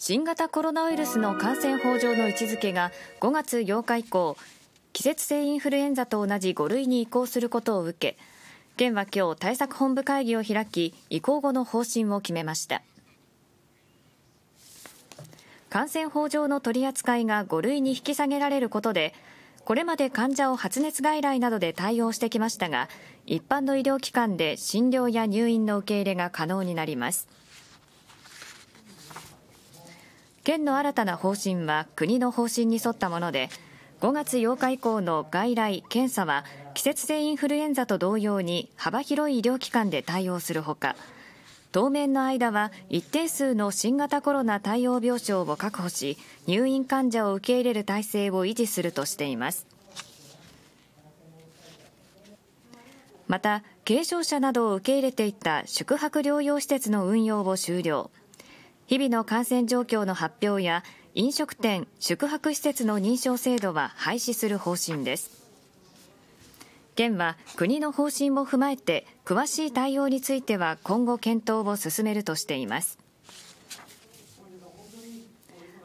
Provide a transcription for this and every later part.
新型コロナウイルスの感染法上の位置づけが5月8日以降季節性インフルエンザと同じ5類に移行することを受け県は今日対策本部会議を開き移行後の方針を決めました感染法上の取り扱いが5類に引き下げられることでこれまで患者を発熱外来などで対応してきましたが一般の医療機関で診療や入院の受け入れが可能になります。県の新たな方針は国の方針に沿ったもので5月8日以降の外来・検査は季節性インフルエンザと同様に幅広い医療機関で対応するほか当面の間は一定数の新型コロナ対応病床を確保し入院患者を受け入れる体制を維持するとしていますまた軽症者などを受け入れていた宿泊療養施設の運用を終了日々の感染状況の発表や飲食店、宿泊施設の認証制度は廃止する方針です。県は国の方針も踏まえて詳しい対応については今後検討を進めるとしています。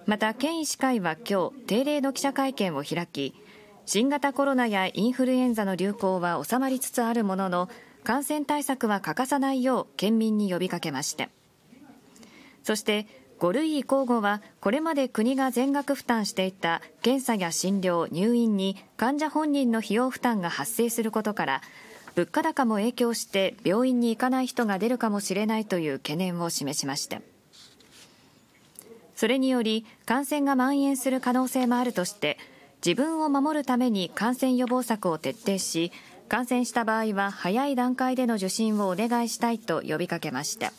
また県医師会は今日定例の記者会見を開き新型コロナやインフルエンザの流行は収まりつつあるものの感染対策は欠かさないよう県民に呼びかけました。そして5類移行後はこれまで国が全額負担していた検査や診療、入院に患者本人の費用負担が発生することから物価高も影響して病院に行かない人が出るかもしれないという懸念を示しましたそれにより感染が蔓延する可能性もあるとして自分を守るために感染予防策を徹底し感染した場合は早い段階での受診をお願いしたいと呼びかけました。